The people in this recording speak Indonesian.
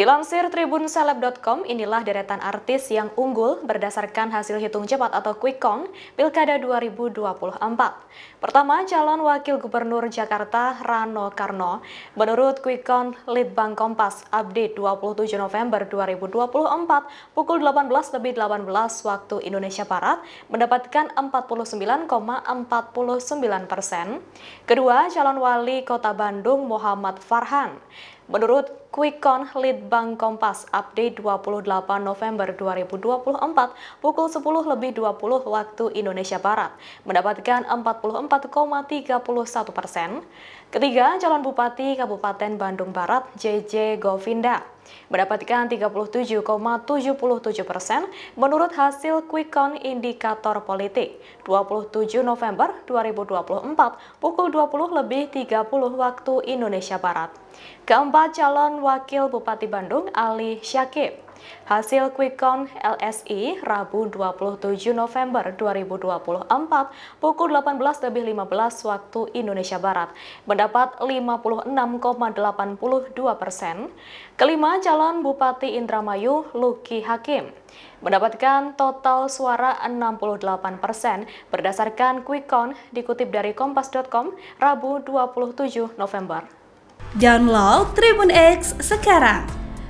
Dilansir tribunseleb.com, inilah deretan artis yang unggul berdasarkan hasil hitung cepat atau quick count Pilkada 2024. Pertama, calon wakil gubernur Jakarta Rano Karno. Menurut quick count Litbang Kompas, update 27 November 2024 pukul 18.18 waktu Indonesia Barat mendapatkan 49,49 persen. ,49%. Kedua, calon wali kota Bandung Muhammad Farhan. Menurut Quick Count Lead Kompas, update 28 November 2024 pukul 10 lebih 20 waktu Indonesia Barat, mendapatkan 44,31 persen. Ketiga, calon Bupati Kabupaten Bandung Barat, JJ Govinda, mendapatkan 37,77 persen menurut hasil Quick Count Indikator Politik 27 November 2024 pukul 20 lebih 30 waktu Indonesia Barat. Keempat calon wakil Bupati Bandung Ali Syakib Hasil quick count LSI Rabu 27 November 2024 pukul 18.15 waktu Indonesia Barat mendapat 56,82 persen. Kelima calon Bupati Indramayu Luki Hakim mendapatkan total suara 68 persen berdasarkan quick count dikutip dari kompas.com Rabu 27 November. Download Tribun X sekarang